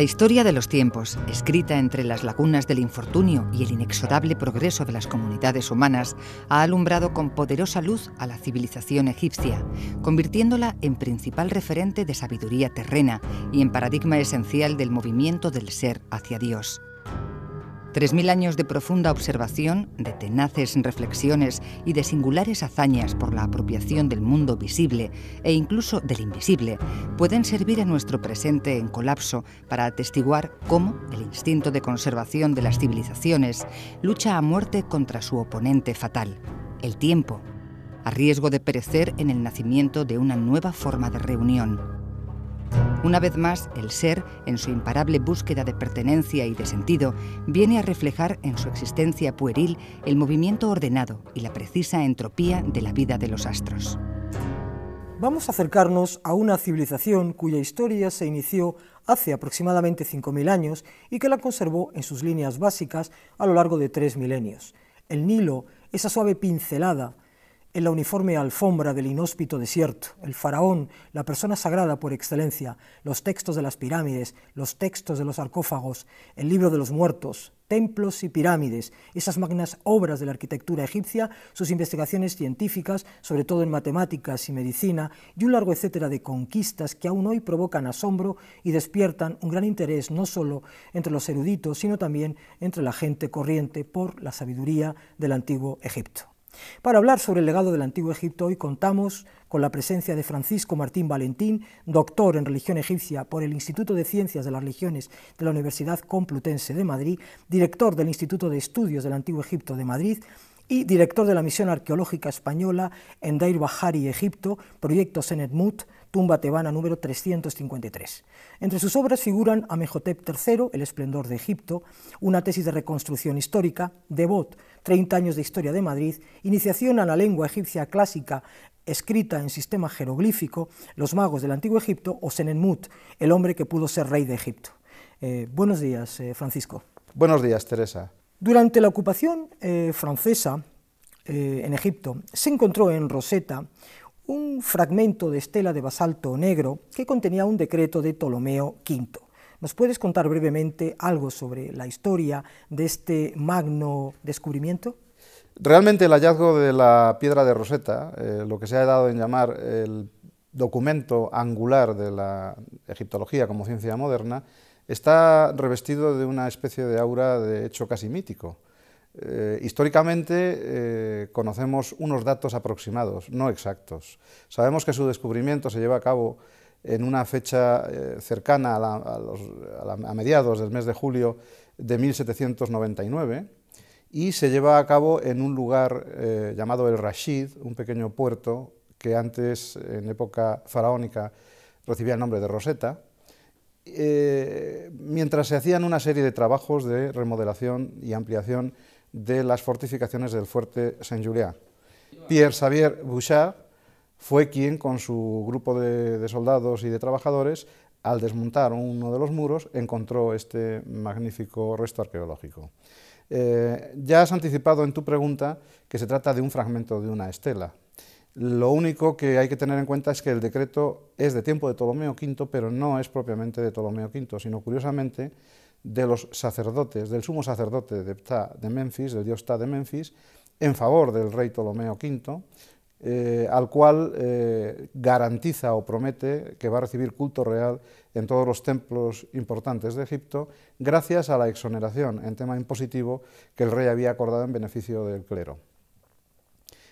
La historia de los tiempos, escrita entre las lagunas del infortunio y el inexorable progreso de las comunidades humanas, ha alumbrado con poderosa luz a la civilización egipcia, convirtiéndola en principal referente de sabiduría terrena y en paradigma esencial del movimiento del ser hacia Dios. 3.000 años de profunda observación, de tenaces reflexiones y de singulares hazañas por la apropiación del mundo visible e incluso del invisible pueden servir a nuestro presente en colapso para atestiguar cómo el instinto de conservación de las civilizaciones lucha a muerte contra su oponente fatal, el tiempo, a riesgo de perecer en el nacimiento de una nueva forma de reunión. Una vez más, el ser, en su imparable búsqueda de pertenencia y de sentido, viene a reflejar en su existencia pueril el movimiento ordenado y la precisa entropía de la vida de los astros. Vamos a acercarnos a una civilización cuya historia se inició hace aproximadamente 5.000 años y que la conservó en sus líneas básicas a lo largo de tres milenios. El Nilo, esa suave pincelada en la uniforme alfombra del inhóspito desierto, el faraón, la persona sagrada por excelencia, los textos de las pirámides, los textos de los sarcófagos, el libro de los muertos, templos y pirámides, esas magnas obras de la arquitectura egipcia, sus investigaciones científicas, sobre todo en matemáticas y medicina, y un largo etcétera de conquistas que aún hoy provocan asombro y despiertan un gran interés no solo entre los eruditos, sino también entre la gente corriente por la sabiduría del antiguo Egipto. Para hablar sobre el legado del Antiguo Egipto hoy contamos con la presencia de Francisco Martín Valentín, doctor en religión egipcia por el Instituto de Ciencias de las Religiones de la Universidad Complutense de Madrid, director del Instituto de Estudios del Antiguo Egipto de Madrid y director de la Misión Arqueológica Española en Dair Bahari, Egipto, proyecto Mut, tumba tebana número 353. Entre sus obras figuran Amehotep III, El esplendor de Egipto, una tesis de reconstrucción histórica, Devot, 30 años de historia de Madrid, Iniciación a la lengua egipcia clásica escrita en sistema jeroglífico, Los magos del antiguo Egipto o Senenmut, el hombre que pudo ser rey de Egipto. Eh, buenos días, eh, Francisco. Buenos días, Teresa. Durante la ocupación eh, francesa en Egipto se encontró en Rosetta un fragmento de estela de basalto negro que contenía un decreto de Ptolomeo V. ¿Nos puedes contar brevemente algo sobre la historia de este magno descubrimiento? Realmente el hallazgo de la piedra de Rosetta, eh, lo que se ha dado en llamar el documento angular de la egiptología como ciencia moderna, está revestido de una especie de aura de hecho casi mítico. Eh, históricamente eh, conocemos unos datos aproximados, no exactos. Sabemos que su descubrimiento se lleva a cabo en una fecha eh, cercana a, a, a, mediados del mes de julio de 1799 y se lleva a cabo en un lugar llamado El Rashid, un pequeño puerto que antes, en época faraónica, recibía el nombre de Rosetta. mientras se hacían una serie de trabajos de remodelación y ampliación de las fortificaciones del fuerte Saint-Julien. Pierre Xavier Bouchard fue quien, con su grupo de, soldados y de trabajadores, al desmontar uno de los muros, encontró este magnífico resto arqueológico. Eh, ya has anticipado en tu pregunta que se trata de un fragmento de una estela. Lo único que hay que tener en cuenta es que el decreto es de tiempo de Ptolomeo V, pero no es propiamente de Ptolomeo V, sino curiosamente de los sacerdotes, del sumo sacerdote de Ptah de Memphis, del dios ta de Memphis, en favor del rey Ptolomeo V, eh, al cual eh, garantiza o promete que va a recibir culto real en todos los templos importantes de Egipto, gracias a la exoneración en tema impositivo que el rey había acordado en beneficio del clero.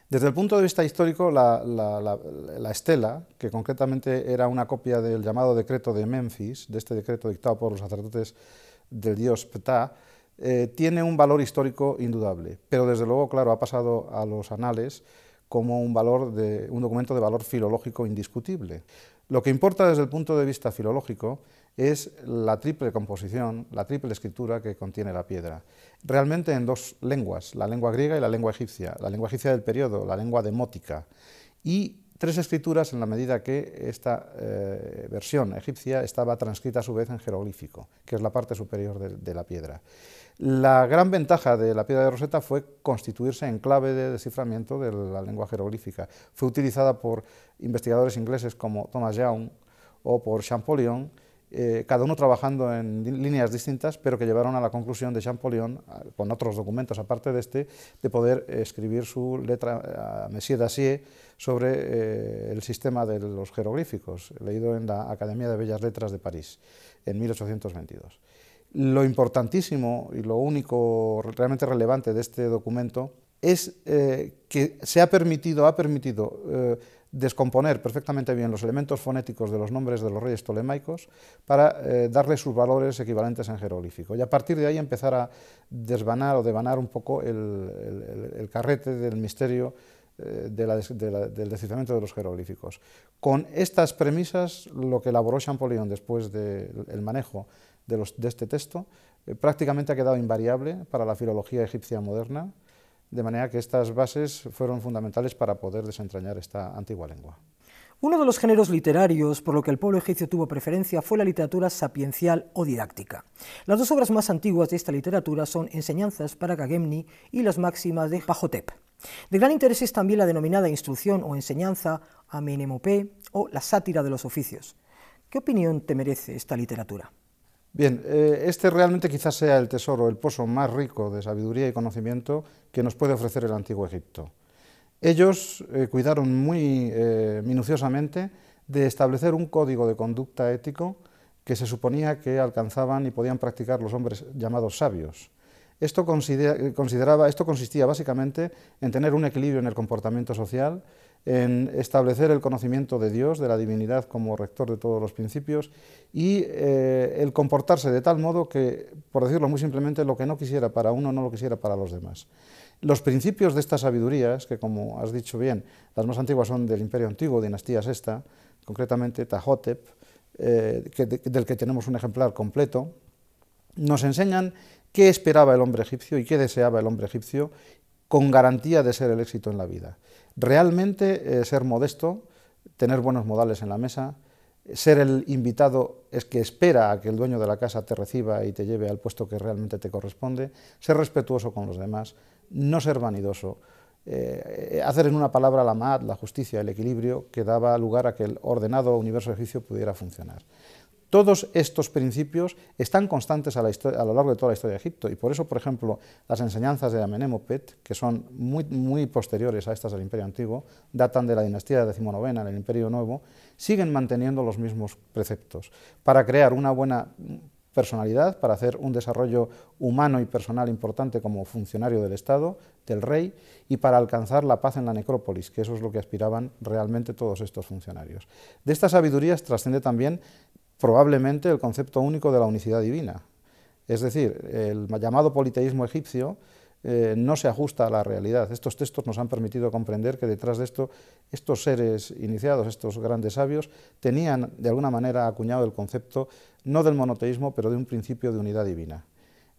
Desde el punto de vista histórico, la, la estela, que concretamente era una copia del llamado decreto de Memphis, de este decreto dictado por los sacerdotes del dios Ptah, eh, tiene un valor histórico indudable, pero desde luego, claro, ha pasado a los anales como un, valor de, un documento de valor filológico indiscutible. Lo que importa desde el punto de vista filológico es la triple composición, la triple escritura que contiene la piedra. Realmente en dos lenguas, la lengua griega y la lengua egipcia, la lengua egipcia del periodo, la lengua demótica. Y tres escrituras en la medida que esta eh, versión egipcia estaba transcrita a su vez en jeroglífico, que es la parte superior de, de, la piedra. La gran ventaja de la piedra de Rosetta fue constituirse en clave de desciframiento de la lengua jeroglífica. Fue utilizada por investigadores ingleses como Thomas Young o por Champollion eh, cada uno trabajando en líneas distintas, pero que llevaron a la conclusión de Champollion, con otros documentos aparte de este, de poder eh, escribir su letra a eh, Messier Dacier sobre el sistema de los jeroglíficos, leído en la Academia de Bellas Letras de París, en 1822. Lo importantísimo y lo único realmente relevante de este documento es que se ha permitido, ha permitido descomponer perfectamente bien los elementos fonéticos de los nombres de los reyes tolemaicos para darle eh, darles sus valores equivalentes en jeroglífico. Y a partir de ahí empezar a desvanar o devanar un poco el, carrete del misterio eh, del desciframiento de los jeroglíficos. Con estas premisas, lo que elaboró Champollion después del manejo de, este texto eh, prácticamente ha quedado invariable para la filología egipcia moderna, de manera que estas bases fueron fundamentales para poder desentrañar esta antigua lengua. Uno de los géneros literarios por lo que el pueblo egipcio tuvo preferencia fue la literatura sapiencial o didáctica. Las dos obras más antiguas de esta literatura son Enseñanzas para Gagemni y Las Máximas de Pajotep. De gran interés es también la denominada Instrucción o Enseñanza a o la Sátira de los Oficios. ¿Qué opinión te merece esta literatura? Bien, eh, este realmente quizás sea el tesoro, el pozo más rico de sabiduría y conocimiento que nos puede ofrecer el antiguo Egipto. Ellos eh, cuidaron muy eh, minuciosamente de establecer un código de conducta ético que se suponía que alcanzaban y podían practicar los hombres llamados sabios. Esto, consideraba, esto consistía básicamente en tener un equilibrio en el comportamiento social en establecer el conocimiento de Dios, de la divinidad como rector de todos los principios y eh, el comportarse de tal modo que, por decirlo muy simplemente, lo que no quisiera para uno no lo quisiera para los demás. Los principios de estas sabidurías, que como has dicho bien, las más antiguas son del Imperio Antiguo, dinastía sexta, concretamente Tahotep, eh, del que tenemos un ejemplar completo, nos enseñan qué esperaba el hombre egipcio y qué deseaba el hombre egipcio con garantía de ser el éxito en la vida. Realmente eh, ser modesto, tener buenos modales en la mesa, ser el invitado es que espera a que el dueño de la casa te reciba y te lleve al puesto que realmente te corresponde, ser respetuoso con los demás, no ser vanidoso, eh, hacer en una palabra la MAD, la justicia, el equilibrio que daba lugar a que el ordenado universo de juicio pudiera funcionar. Todos estos principios están constantes a, lo largo de toda la historia de Egipto y por eso, por ejemplo, las enseñanzas de Amenemopet, que son muy, muy posteriores a estas del Imperio Antiguo, datan de la dinastía XIX en el Imperio Nuevo, siguen manteniendo los mismos preceptos para crear una buena personalidad, para hacer un desarrollo humano y personal importante como funcionario del Estado, del rey, y para alcanzar la paz en la necrópolis, que eso es lo que aspiraban realmente todos estos funcionarios. De estas sabidurías trasciende también probablemente el concepto único de la unicidad divina. Es decir, el llamado politeísmo egipcio eh, no se ajusta a la realidad. Estos textos nos han permitido comprender que detrás de esto, estos seres iniciados, estos grandes sabios, tenían de alguna manera acuñado el concepto no del monoteísmo, pero de un principio de unidad divina.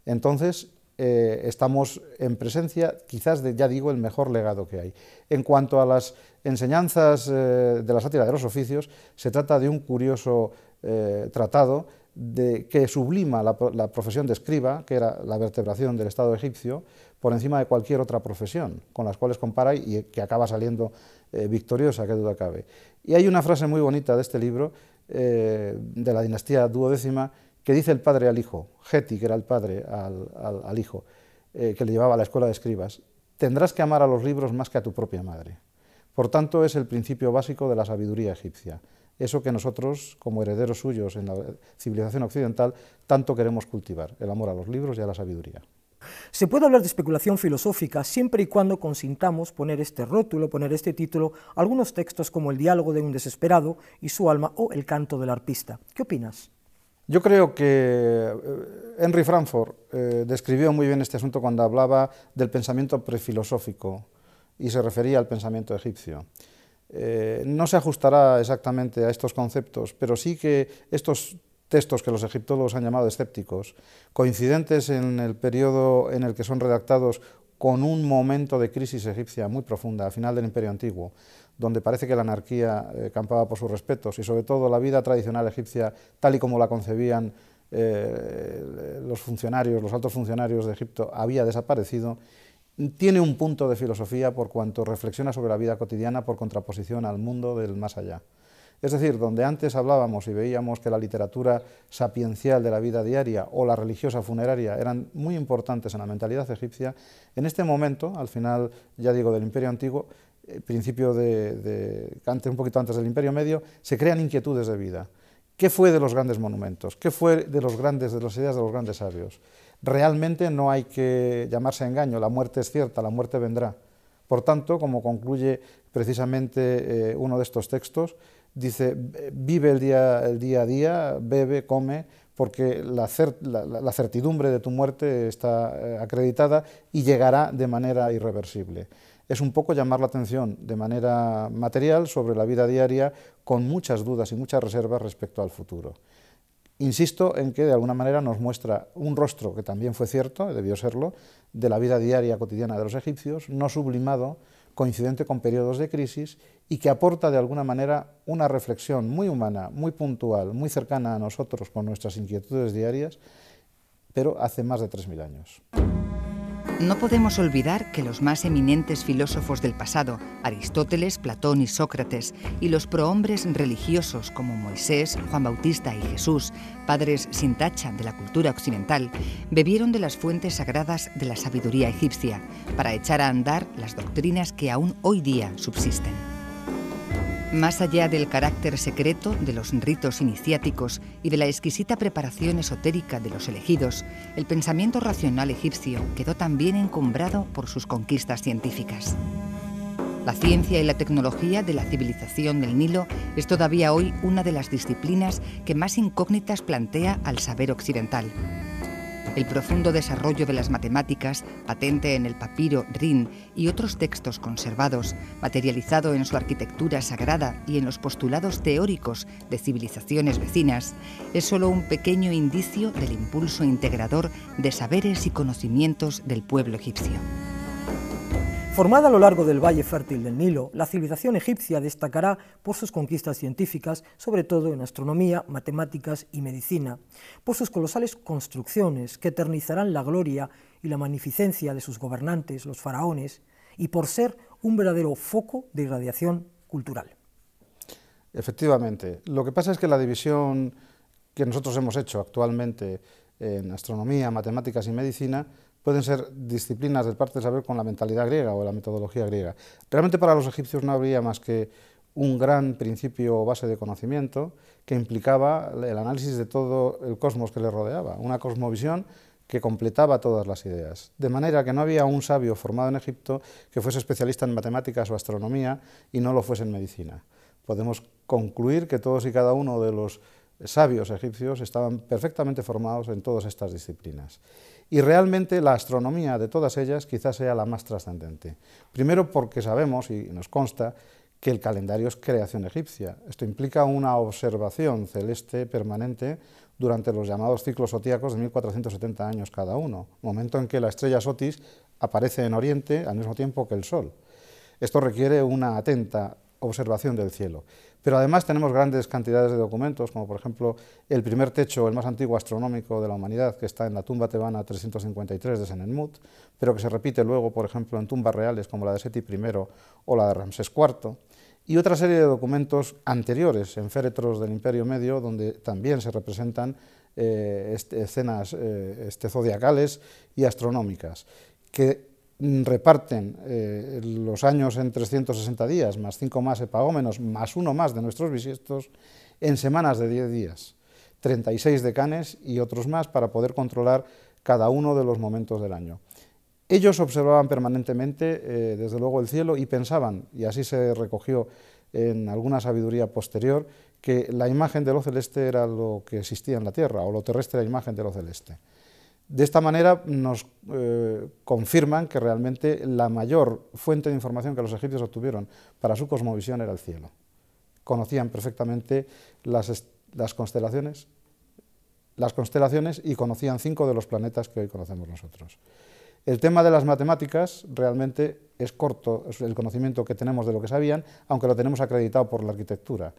Entonces, eh, estamos en presencia, quizás de, ya digo, el mejor legado que hay. En cuanto a las enseñanzas eh, de la sátira de los oficios, se trata de un curioso eh, tratado de, que sublima la, profesión de escriba, que era la vertebración del Estado egipcio, por encima de cualquier otra profesión, con las cuales compara y, que acaba saliendo victoriosa, que duda cabe. Y hay una frase muy bonita de este libro, de la dinastía duodécima, que dice el padre al hijo, Geti, que era el padre al, hijo, eh, que le llevaba a la escuela de escribas, tendrás que amar a los libros más que a tu propia madre. Por tanto, es el principio básico de la sabiduría egipcia, eso que nosotros, como herederos suyos en la civilización occidental, tanto queremos cultivar, el amor a los libros y a la sabiduría. Se puede hablar de especulación filosófica siempre y cuando consintamos poner este rótulo, poner este título, algunos textos como El diálogo de un desesperado y su alma o El canto del arpista. ¿Qué opinas? Yo creo que eh, Henry Frankfurt eh, describió muy bien este asunto cuando hablaba del pensamiento prefilosófico y se refería al pensamiento egipcio. Eh, no se ajustará exactamente a estos conceptos, pero sí que estos textos que los egiptólogos han llamado escépticos, coincidentes en el periodo en el que son redactados con un momento de crisis egipcia muy profunda, al final del Imperio Antiguo, donde parece que la anarquía eh, campaba por sus respetos y sobre todo la vida tradicional egipcia tal y como la concebían eh, los funcionarios, los altos funcionarios de Egipto, había desaparecido, tiene un punto de filosofía por cuanto reflexiona sobre la vida cotidiana por contraposición al mundo del más allá. Es decir, donde antes hablábamos y veíamos que la literatura sapiencial de la vida diaria o la religiosa funeraria eran muy importantes en la mentalidad egipcia, en este momento, al final, ya digo, del Imperio Antiguo, eh, principio de, antes, un poquito antes del Imperio Medio, se crean inquietudes de vida. ¿Qué fue de los grandes monumentos? ¿Qué fue de los grandes, de las ideas de los grandes sabios? Realmente no hay que llamarse a engaño, la muerte es cierta, la muerte vendrá. Por tanto, como concluye precisamente eh, uno de estos textos, dice, vive el día, el día a día, bebe, come, porque la, certidumbre de tu muerte está eh, acreditada y llegará de manera irreversible es un poco llamar la atención de manera material sobre la vida diaria con muchas dudas y muchas reservas respecto al futuro. Insisto en que de alguna manera nos muestra un rostro que también fue cierto, debió serlo, de la vida diaria cotidiana de los egipcios, no sublimado, coincidente con periodos de crisis y que aporta de alguna manera una reflexión muy humana, muy puntual, muy cercana a nosotros con nuestras inquietudes diarias, pero hace más de 3.000 años. No podemos olvidar que los más eminentes filósofos del pasado, Aristóteles, Platón y Sócrates, y los prohombres religiosos como Moisés, Juan Bautista y Jesús, padres sin tacha de la cultura occidental, bebieron de las fuentes sagradas de la sabiduría egipcia para echar a andar las doctrinas que aún hoy día subsisten. Más allá del carácter secreto de los ritos iniciáticos y de la exquisita preparación esotérica de los elegidos, el pensamiento racional egipcio quedó también encumbrado por sus conquistas científicas. La ciencia y la tecnología de la civilización del Nilo es todavía hoy una de las disciplinas que más incógnitas plantea al saber occidental el profundo desarrollo de las matemáticas, patente en el papiro Rin y otros textos conservados, materializado en su arquitectura sagrada y en los postulados teóricos de civilizaciones vecinas, es solo un pequeño indicio del impulso integrador de saberes y conocimientos del pueblo egipcio. Formada a lo largo del valle fértil del Nilo, la civilización egipcia destacará por sus conquistas científicas, sobre todo en astronomía, matemáticas y medicina, por sus colosales construcciones que eternizarán la gloria y la magnificencia de sus gobernantes, los faraones, y por ser un verdadero foco de irradiación cultural. Efectivamente, lo que pasa es que la división que nosotros hemos hecho actualmente en astronomía, matemáticas y medicina pueden ser disciplinas de parte del saber con la mentalidad griega o la metodología griega. Realmente para los egipcios no había más que un gran principio o base de conocimiento que implicaba el análisis de todo el cosmos que les rodeaba, una cosmovisión que completaba todas las ideas. De manera que no había un sabio formado en Egipto que fuese especialista en matemáticas o astronomía y no lo fuese en medicina. Podemos concluir que todos y cada uno de los sabios egipcios estaban perfectamente formados en todas estas disciplinas y realmente la astronomía de todas ellas quizás sea la más trascendente. Primero porque sabemos y nos consta que el calendario es creación egipcia. Esto implica una observación celeste permanente durante los llamados ciclos zodiacos de 1470 años cada uno, momento en que la estrella Sotis aparece en Oriente al mismo tiempo que el Sol. Esto requiere una atenta observación del cielo. Pero además tenemos grandes cantidades de documentos, como por ejemplo el primer techo, el más antiguo astronómico de la humanidad, que está en la tumba tebana 353 de Senenmut, pero que se repite luego, por ejemplo, en tumbas reales como la de Seti I o la de Ramsés IV, y otra serie de documentos anteriores en féretros del Imperio Medio, donde también se representan eh, escenas eh, este, zodiacales y astronómicas, que Mm, reparten eh, los años en 360 días, más cinco más epagómenos, más uno más de nuestros bisiestos, en semanas de 10 días, 36 decanes y otros más para poder controlar cada uno de los momentos del año. Ellos observaban permanentemente, eh, desde luego, el cielo y pensaban, y así se recogió en alguna sabiduría posterior, que la imagen de lo celeste era lo que existía en la tierra, o lo terrestre la imagen de lo celeste. De esta manera nos eh, confirman que realmente la mayor fuente de información que los egipcios obtuvieron para su cosmovisión era el cielo. Conocían perfectamente las, constelaciones, las constelaciones y conocían cinco de los planetas que hoy conocemos nosotros. El tema de las matemáticas realmente es corto, es el conocimiento que tenemos de lo que sabían, aunque lo tenemos acreditado por la arquitectura.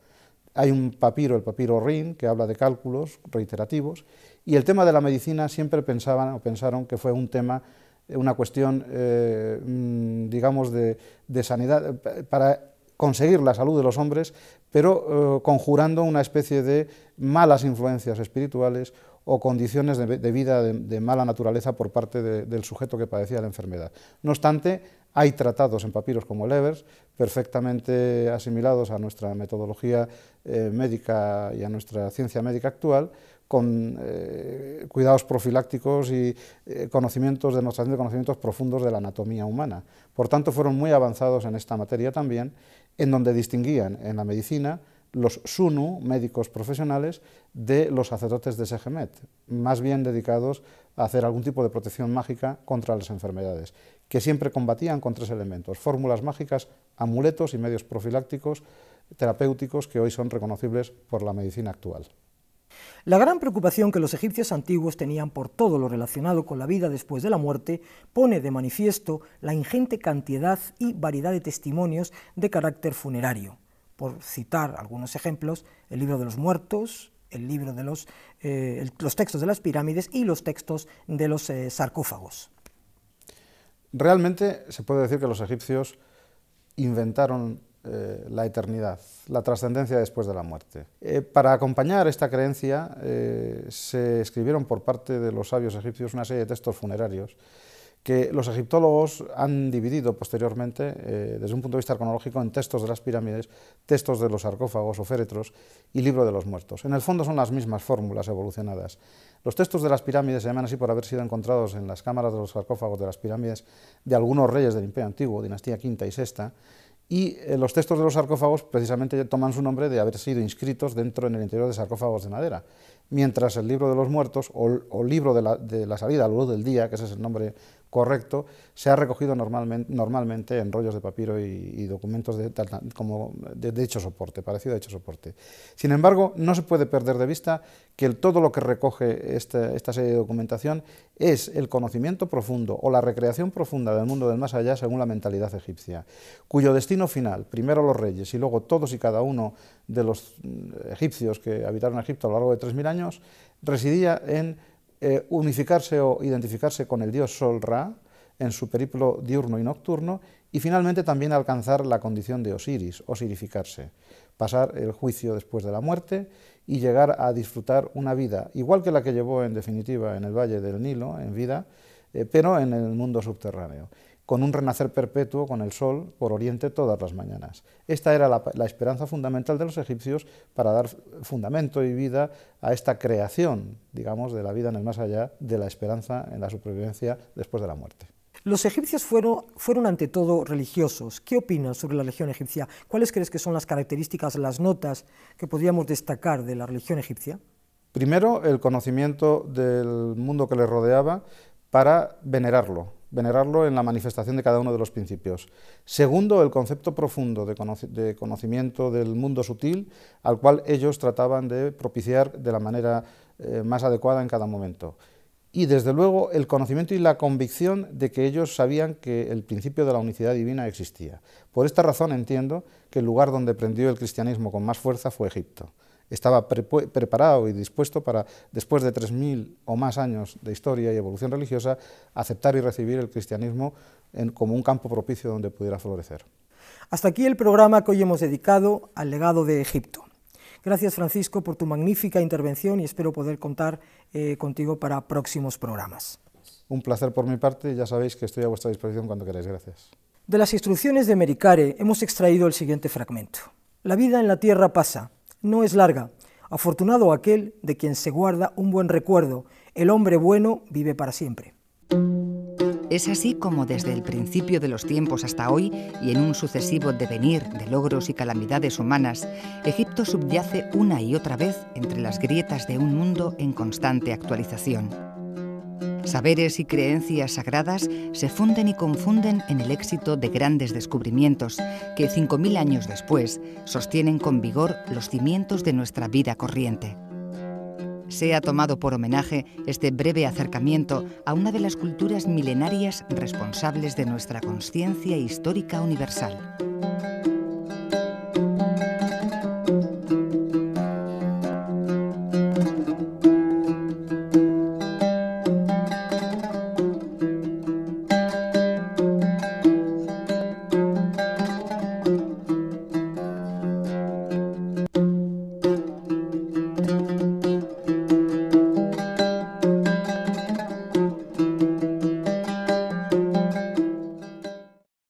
Hay un papiro, el papiro Rin, que habla de cálculos reiterativos, y el tema de la medicina siempre pensaban o pensaron que fue un tema, eh, una cuestión, eh, mm, digamos, de, sanidad, eh, para conseguir la salud de los hombres, pero conjurando una especie de malas influencias espirituales o condiciones de, vida de, mala naturaleza por parte del sujeto que padecía la enfermedad. No obstante, hay tratados en papiros como el perfectamente asimilados a nuestra metodología eh, médica y a nuestra ciencia médica actual, con eh, cuidados profilácticos y eh, conocimientos, de de conocimientos profundos de la anatomía humana. Por tanto, fueron muy avanzados en esta materia también, en donde distinguían en la medicina los SUNU, médicos profesionales, de los sacerdotes de Segemet, más bien dedicados a hacer algún tipo de protección mágica contra las enfermedades, que siempre combatían con tres elementos, fórmulas mágicas, amuletos y medios profilácticos terapéuticos que hoy son reconocibles por la medicina actual. La gran preocupación que los egipcios antiguos tenían por todo lo relacionado con la vida después de la muerte pone de manifiesto la ingente cantidad y variedad de testimonios de carácter funerario por citar algunos ejemplos, el libro de los muertos, el libro de los, eh, los textos de las pirámides y los textos de los eh, sarcófagos. Realmente se puede decir que los egipcios inventaron eh, la eternidad, la trascendencia después de la muerte. para acompañar esta creencia se escribieron por parte de los sabios egipcios una serie de textos funerarios que los egiptólogos han dividido posteriormente, eh, desde un punto de vista cronológico, en textos de las pirámides, textos de los sarcófagos o féretros y libro de los muertos. En el fondo son las mismas fórmulas evolucionadas. Los textos de las pirámides se llaman así por haber sido encontrados en las cámaras de los sarcófagos de las pirámides de algunos reyes del Imperio Antiguo, dinastía quinta y sexta, y eh, los textos de los sarcófagos precisamente toman su nombre de haber sido inscritos dentro en el interior de sarcófagos de madera mientras el libro de los muertos o, libro de la, salida a la luz del día, que ese es el nombre correcto, se ha recogido normalmente, en rollos de papiro y, documentos de, como de, hecho soporte, parecido a hecho soporte. Sin embargo, no se puede perder de vista que todo lo que recoge esta serie de documentación es el conocimiento profundo o la recreación profunda del mundo del más allá según la mentalidad egipcia, cuyo destino final, primero los reyes y luego todos y cada uno de los mm, egipcios que habitaron Egipto a lo largo de 3.000 años residía en eh, unificarse o identificarse con el dios Sol Ra en su periplo diurno y nocturno y finalmente también alcanzar la condición de Osiris, osirificarse, pasar el juicio después de la muerte y llegar a disfrutar una vida igual que la que llevó en definitiva en el Valle del Nilo, en vida, eh, pero en el mundo subterráneo con un renacer perpetuo con el sol por oriente todas las mañanas. Esta era la, esperanza fundamental de los egipcios para dar fundamento y vida a esta creación, digamos, de la vida en el más allá, de la esperanza en la supervivencia después de la muerte. Los egipcios fueron, fueron ante todo religiosos. ¿Qué opinas sobre la religión egipcia? ¿Cuáles crees que son las características, las notas que podríamos destacar de la religión egipcia? Primero, el conocimiento del mundo que les rodeaba para venerarlo, venerarlo en la manifestación de cada uno de los principios. Segundo, el concepto profundo de, conocimiento del mundo sutil, al cual ellos trataban de propiciar de la manera eh, más adecuada en cada momento. Y desde luego el conocimiento y la convicción de que ellos sabían que el principio de la unicidad divina existía. Por esta razón entiendo que el lugar donde prendió el cristianismo con más fuerza fue Egipto estaba preparado y dispuesto para, después de 3.000 o más años de historia y evolución religiosa, aceptar y recibir el cristianismo como un campo propicio donde pudiera florecer. Hasta aquí el programa que hoy hemos dedicado al legado de Egipto. Gracias Francisco por tu magnífica intervención y espero poder contar eh, contigo para próximos programas. Un placer por mi parte, ya sabéis que estoy a vuestra disposición cuando queráis. Gracias. De las instrucciones de Mericare hemos extraído el siguiente fragmento. La vida en la tierra pasa, no es larga. Afortunado aquel de quien se guarda un buen recuerdo. El hombre bueno vive para siempre. Es así como desde el principio de los tiempos hasta hoy, y en un sucesivo devenir de logros y calamidades humanas, Egipto subyace una y otra vez entre las grietas de un mundo en constante actualización. Saberes y creencias sagradas se funden y confunden en el éxito de grandes descubrimientos que 5.000 años después sostienen con vigor los cimientos de nuestra vida corriente. Se ha tomado por homenaje este breve acercamiento a una de las culturas milenarias responsables de nuestra conciencia histórica universal.